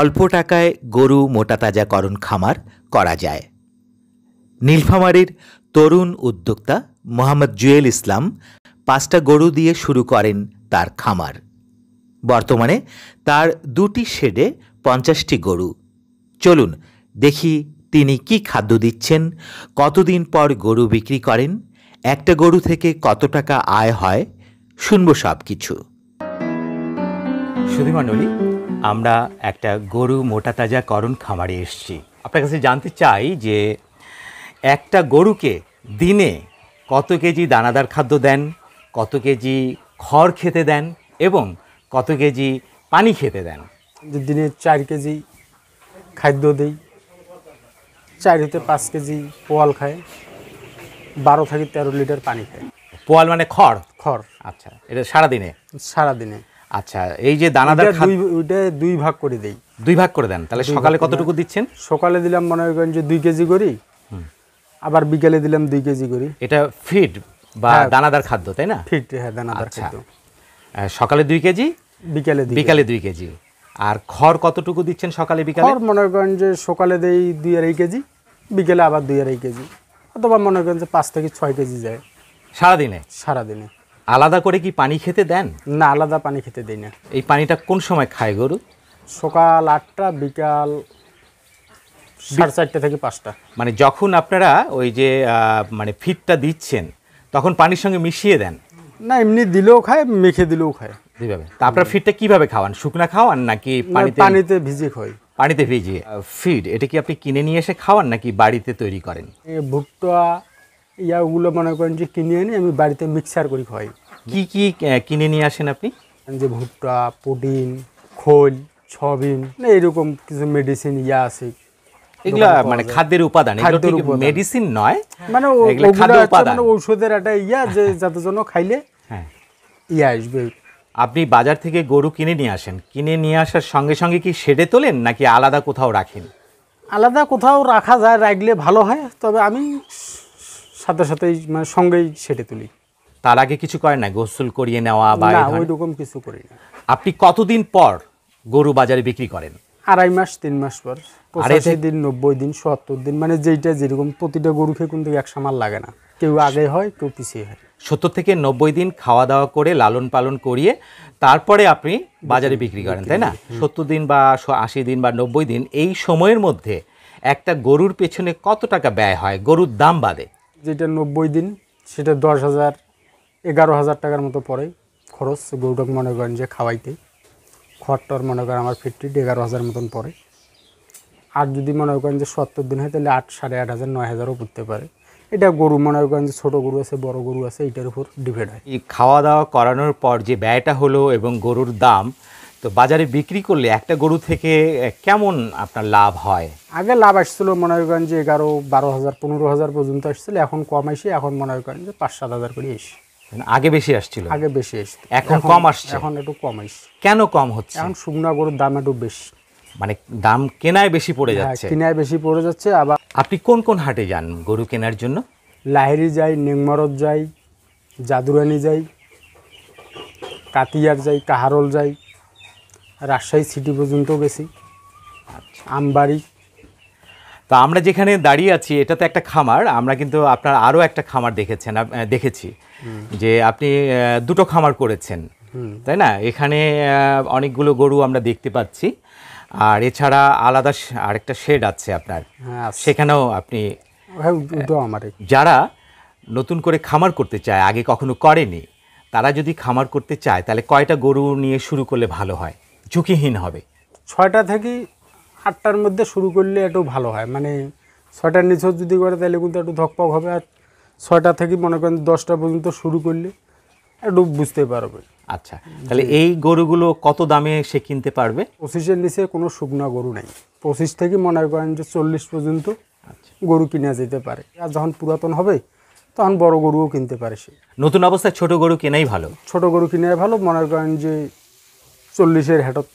অল্প টাকায় গরু মোটা তাজাকরণ খামার করা যায় নীলফামারীর তরুণ উদ্যোক্তা মোহাম্মদ জুয়েল ইসলাম পাঁচটা গরু দিয়ে শুরু করেন তার খামার বর্তমানে তার দুটি শেডে পঞ্চাশটি গরু চলুন দেখি তিনি কি খাদ্য দিচ্ছেন কতদিন পর গরু বিক্রি করেন একটা গরু থেকে কত টাকা আয় হয় শুনব সব কিছু সুধী মণ্ডলী আমরা একটা গরু মোটা তাজা করণ খামারে এসছি আপনার কাছে জানতে চাই যে একটা গরুকে দিনে কত কেজি দানাদার খাদ্য দেন কত কেজি খড় খেতে দেন এবং কত কেজি পানি খেতে দেন দিনে চার কেজি খাদ্য দিই চার হতে পাঁচ কেজি পোয়াল খায় বারো থেকে তেরো লিটার পানি খায় পোয়াল মানে খড় খড় আচ্ছা এটা সারাদিনে সারাদিনে আচ্ছা এই যে দানাদার ওইটা দুই ভাগ করে দেই দুই ভাগ করে দেন তাহলে সকালে কতটুকু দিচ্ছেন সকালে দিলাম মনে করেন যে দুই কেজি করি আবার বিকেলে দিলাম দুই কেজি করি এটা ফিড বা হ্যাঁ। দানাদার খাদ্য তাই না ফিড হ্যাঁ দানাদার আচ্ছা। খাদ্য সকালে দুই কেজি বিকেলে বিকালে দুই কেজি আর খড় কতটুকু দিচ্ছেন সকালে বিকালে খড় মনে করেন যে সকালে দেই দুই আড়াই কেজি বিকেলে আবার দুই আড়াই কেজি অথবা মনে করেন যে পাঁচ থেকে ছয় কেজি যায় সারাদিনে সারাদিনে আলাদা করে কি পানি খেতে দেন না আলাদা পানি খেতে দেয় না এই পানিটা কোন সময় খায় গরু সকাল আটটা বিকাল সাড়ে চারটা থেকে পাঁচটা মানে যখন আপনারা ওই যে মানে ফিটটা দিচ্ছেন তখন পানির সঙ্গে মিশিয়ে দেন না এমনি দিলেও খায় মেখে দিলেও খায় এইভাবে তা আপনার ফিডটা কীভাবে খাওয়ান শুকনা খাওয়ান নাকি পানিতে পানিতে ভিজে খাই পানিতে ভিজিয়ে ফিড এটা কি আপনি কিনে নিয়ে এসে খাওয়ান নাকি বাড়িতে তৈরি করেন ভুট্টা ইয়া ওগুলো মনে করেন যে কিনে এনে আমি বাড়িতে মিক্সার করি খাই কি কি কিনে নিয়ে আসেন আপনি যে ভুট্টা পুডিন খোল সবিন এরকম কিছু মেডিসিন ইয়া আছে এগুলা মানে খাদ্যের উপাদান মেডিসিন নয় হ্যাঁ। মানে মানে একটা ইয়া যে হ্যাঁ। যাতে জন্য খাইলে হ্যাঁ। ইয়া আসবে আপনি বাজার থেকে গরু কিনে নিয়ে আসেন কিনে নিয়ে আসার সঙ্গে সঙ্গে কি সেটে তোলেন নাকি আলাদা কোথাও রাখেন আলাদা কোথাও রাখা যায় রাখলে ভালো হয় তবে আমি সাথে সাথেই মানে সঙ্গেই সেটে তুলি তার আগে কিছু করে না গোসল করিয়ে নেওয়া বা না কিছু করি না আপনি কতদিন পর গরু বাজারে বিক্রি করেন আড়াই মাস তিন মাস পর আড়াই দিন নব্বই দিন সত্তর দিন মানে যেইটা যেরকম প্রতিটা গরু খেয়ে কিন্তু এক সামাল লাগে না কেউ আগে হয় কেউ পিছিয়ে হয় সত্তর থেকে নব্বই দিন খাওয়া দাওয়া করে লালন পালন করিয়ে তারপরে আপনি বাজারে বিক্রি করেন তাই না সত্তর দিন বা আশি দিন বা নব্বই দিন এই সময়ের মধ্যে একটা গরুর পেছনে কত টাকা ব্যয় হয় গরুর দাম বাদে যেটা নব্বই দিন সেটা দশ হাজার এগারো হাজার টাকার মতো পড়ে খরচ গরুটাকে মনে করেন যে খাওয়াইতে খরটর মনে করেন আমার ফিফটিট এগারো হাজার মতন পড়ে আর যদি মনে করেন যে সত্তর দিন হয় তাহলে আট সাড়ে আট হাজার নয় হাজারও পড়তে পারে এটা গরু মনে করেন যে ছোটো গরু আছে বড় গরু আছে এটার উপর ডিপেন্ড হয় খাওয়া দাওয়া করানোর পর যে ব্যয়টা হলো এবং গরুর দাম তো বাজারে বিক্রি করলে একটা গরু থেকে কেমন আপনার লাভ হয় আগে লাভ আসছিল মনে করেন যে এগারো বারো হাজার পনেরো হাজার পর্যন্ত আসছিল এখন কম আসে এখন মনে করেন যে পাঁচ সাত হাজার করে এসে মানে আগে বেশি আসছিল আগে বেশি আসছে এখন কম আসছে এখন একটু কম আসছে কেন কম হচ্ছে এখন শুকনা গরুর দাম একটু বেশি মানে দাম কেনায় বেশি পড়ে হ্যাঁ, যাচ্ছে কেনায় বেশি পড়ে যাচ্ছে আবার আপনি কোন কোন হাটে যান গরু কেনার জন্য লাহেরি যাই নেংমারত যাই জাদুরানি যাই কাতিয়ার যাই কাহারল যাই রাজশাহী সিটি পর্যন্ত বেশি আচ্ছা। আমবাড়ি তো আমরা যেখানে দাঁড়িয়ে আছি এটা তো একটা খামার আমরা কিন্তু আপনার আরও একটা খামার দেখেছেন দেখেছি যে আপনি দুটো খামার করেছেন তাই না এখানে অনেকগুলো গরু আমরা দেখতে পাচ্ছি আর এছাড়া আলাদা আরেকটা শেড আছে আপনার হ্যাঁ, সেখানেও আপনি হ্যাঁ, যারা নতুন করে খামার করতে চায় আগে কখনো করেনি তারা যদি খামার করতে চায় তাহলে কয়টা গরু নিয়ে শুরু করলে ভালো হয় ঝুঁকিহীন হবে ছয়টা থেকে আটটার মধ্যে শুরু করলে একটু ভালো হয় মানে ছয়টার নিচেও যদি করে তাহলে কিন্তু একটু ধকপক হবে আর ছয়টা থেকে মনে করেন দশটা পর্যন্ত শুরু করলে একটু বুঝতে পারবে আচ্ছা তাহলে এই গরুগুলো কত দামে সে কিনতে পারবে পঁচিশের নিচে কোনো শুকনো গরু নেই পঁচিশ থেকে মনে করেন যে চল্লিশ পর্যন্ত আচ্ছা। গরু কিনা যেতে পারে আর যখন পুরাতন হবে তখন বড় গরুও কিনতে পারে সে নতুন অবস্থায় ছোট গরু কেনাই ভালো ছোট গরু কিনাই ভালো মনে করেন যে চল্লিশের হেঁটত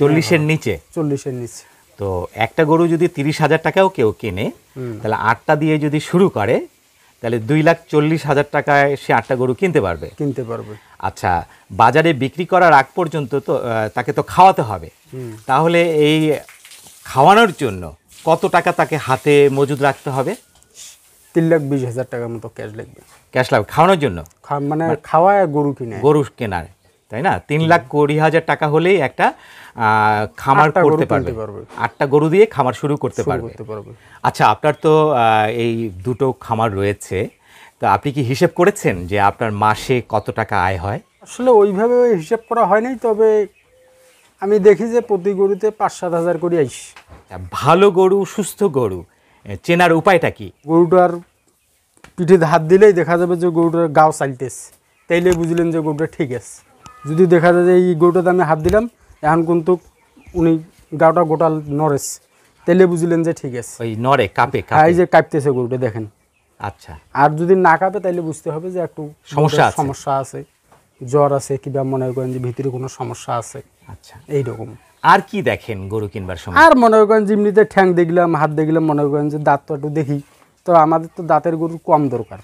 চল্লিশের হ্যাঁ, হ্যাঁ। নিচে চল্লিশের নিচে তো একটা গরু যদি তিরিশ হাজার টাকাও কেউ কেনে তাহলে আটটা দিয়ে যদি শুরু করে তাহলে দুই লাখ চল্লিশ হাজার টাকায় সে আটটা গরু কিনতে পারবে কিনতে পারবে আচ্ছা বাজারে বিক্রি করার আগ পর্যন্ত তো তাকে তো খাওয়াতে হবে তাহলে এই খাওয়ানোর জন্য কত টাকা তাকে হাতে মজুদ রাখতে হবে তিন লাখ বিশ হাজার টাকার মতো ক্যাশ লাগবে ক্যাশ লাগবে খাওয়ানোর জন্য মানে, মানে খাওয়ায় গরু কিনে গরু কেনার তাই না তিন লাখ কুড়ি হাজার টাকা হলেই একটা খামার করতে পারবে আটটা গরু দিয়ে খামার শুরু করতে পারবে আচ্ছা আপনার তো এই দুটো খামার রয়েছে তো আপনি কি হিসেব করেছেন যে আপনার মাসে কত টাকা আয় হয় আসলে ওইভাবে হিসেব করা হয়নি তবে আমি দেখি যে প্রতি গরুতে পাঁচ সাত হাজার করে আইস ভালো গরু সুস্থ গরু চেনার উপায়টা কি গরুটার পিঠে হাত দিলেই দেখা যাবে যে গরুটার গাও চালতেছে তাইলে বুঝলেন যে গরুটা ঠিক আছে যদি দেখা যায় যে এই গরুটাতে আমি হাত দিলাম এখন কিন্তু উনি গাটা গোটাল নরেস তেলে বুঝলেন যে ঠিক আছে ওই নড়ে কাঁপে এই যে কাঁপতেছে গরুটা দেখেন আচ্ছা আর যদি না কাঁপে তাইলে বুঝতে হবে যে একটু সমস্যা সমস্যা আছে জ্বর আছে কিংবা মনে করেন যে ভিতরে কোনো সমস্যা আছে আচ্ছা এইরকম আর কি দেখেন গরু কিনবার সময় আর মনে করেন যেমনিতে ঠ্যাং দেখলাম হাত দেখলাম মনে করেন যে দাঁত তো একটু দেখি তো আমাদের তো দাঁতের গরুর কম দরকার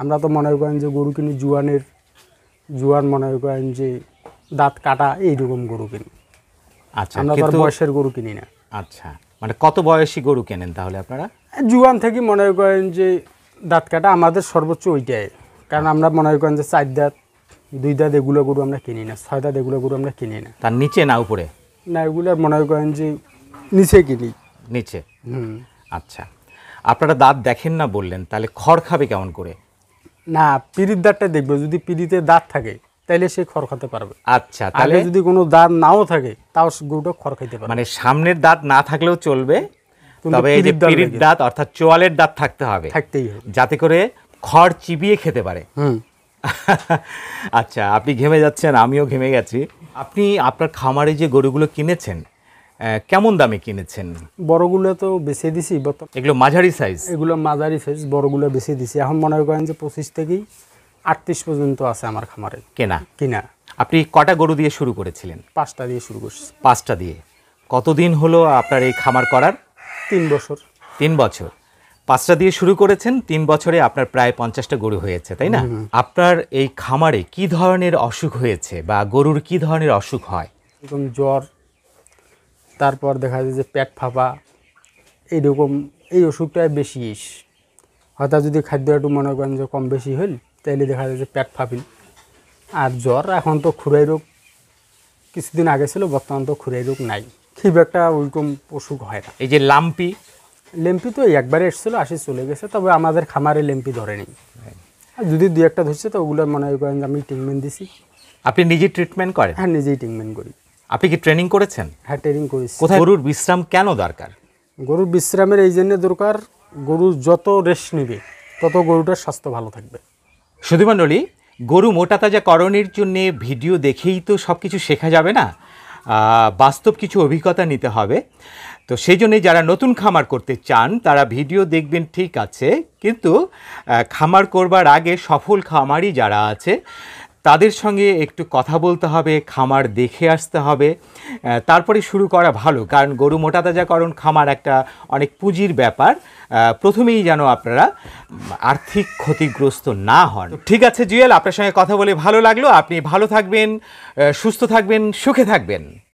আমরা তো মনে করেন যে গরু কিনি জুয়ানের জুয়ান মনে করেন যে দাঁত কাটা এইরকম গরু কিনি আচ্ছা আমরা তো বয়সের গরু কিনি না আচ্ছা মানে কত বয়সী গরু কেনেন তাহলে আপনারা জুয়ান থেকে মনে করেন যে দাঁত কাটা আমাদের সর্বোচ্চ ওইটাই কারণ আমরা মনে করেন যে চার দাঁত দুই দাঁত এগুলো গরু আমরা কিনি না ছয় দাঁত এগুলো গরু আমরা কিনি না তার নিচে না উপরে না এগুলো মনে করেন যে নিচে কিনি নিচে হুম আচ্ছা আপনারা দাঁত দেখেন না বললেন তাহলে খড় খাবে কেমন করে না পিড়ির দাঁতটা দেখবে যদি পিড়িতে দাঁত থাকে তাহলে সে খড় খাতে পারবে আচ্ছা তাহলে যদি কোনো দাঁত নাও থাকে তাও গরুটা খড় খাইতে পারবে মানে সামনের দাঁত না থাকলেও চলবে তবে এই যে পিড়ির দাঁত অর্থাৎ চোয়ালের দাঁত থাকতে হবে থাকতেই হবে যাতে করে খড় চিবিয়ে খেতে পারে আচ্ছা আপনি ঘেমে যাচ্ছেন আমিও ঘেমে গেছি আপনি আপনার খামারে যে গরুগুলো কিনেছেন কেমন দামে কিনেছেন বড়গুলো তো বেছে দিছি এগুলো মাঝারি সাইজ এগুলো মাঝারি সাইজ বড়গুলো বেছে দিছি এখন মনে করেন যে পঁচিশ থেকেই আটত্রিশ পর্যন্ত আছে আমার খামারে কেনা কিনা আপনি কটা গরু দিয়ে শুরু করেছিলেন পাঁচটা দিয়ে শুরু করছি পাঁচটা দিয়ে কতদিন হলো আপনার এই খামার করার তিন বছর তিন বছর পাঁচটা দিয়ে শুরু করেছেন তিন বছরে আপনার প্রায় পঞ্চাশটা গরু হয়েছে তাই না আপনার এই খামারে কি ধরনের অসুখ হয়েছে বা গরুর কি ধরনের অসুখ হয় জ্বর তারপর দেখা যায় যে পেট ফাঁপা এইরকম এই অসুখটাই বেশি ইস হঠাৎ যদি খাদ্য একটু মনে করেন যে কম বেশি হইল তাইলে দেখা যায় যে পেট ফাঁপিল আর জ্বর এখন তো খুরাই রোগ কিছুদিন আগে ছিল বর্তমান তো খুরাই রোগ নাই খুব একটা ওইরকম অসুখ হয় না এই যে লাম্পি লেম্পি তো একবারে এসেছিলো আসি চলে গেছে তবে আমাদের খামারে লেম্পি ধরেনি আর যদি দু একটা ধরছে তো ওগুলো মনে করেন যে আমি ট্রিটমেন্ট দিছি আপনি নিজে ট্রিটমেন্ট করেন হ্যাঁ নিজেই ট্রিটমেন্ট করি আপনি কি ট্রেনিং করেছেন হ্যাঁ ট্রেনিং করেছি কোথায় গরুর বিশ্রাম কেন দরকার গরুর বিশ্রামের এই জন্য দরকার গরু যত রেস্ট নেবে তত গরুটার স্বাস্থ্য ভালো থাকবে সুধীমণ্ডলী গরু মোটা তাজা করণের জন্যে ভিডিও দেখেই তো সব কিছু শেখা যাবে না বাস্তব কিছু অভিজ্ঞতা নিতে হবে তো সেই জন্যে যারা নতুন খামার করতে চান তারা ভিডিও দেখবেন ঠিক আছে কিন্তু খামার করবার আগে সফল খামারই যারা আছে তাদের সঙ্গে একটু কথা বলতে হবে খামার দেখে আসতে হবে তারপরে শুরু করা ভালো কারণ গরু মোটা করণ খামার একটা অনেক পুঁজির ব্যাপার প্রথমেই যেন আপনারা আর্থিক ক্ষতিগ্রস্ত না হন ঠিক আছে জুয়েল আপনার সঙ্গে কথা বলে ভালো লাগলো আপনি ভালো থাকবেন সুস্থ থাকবেন সুখে থাকবেন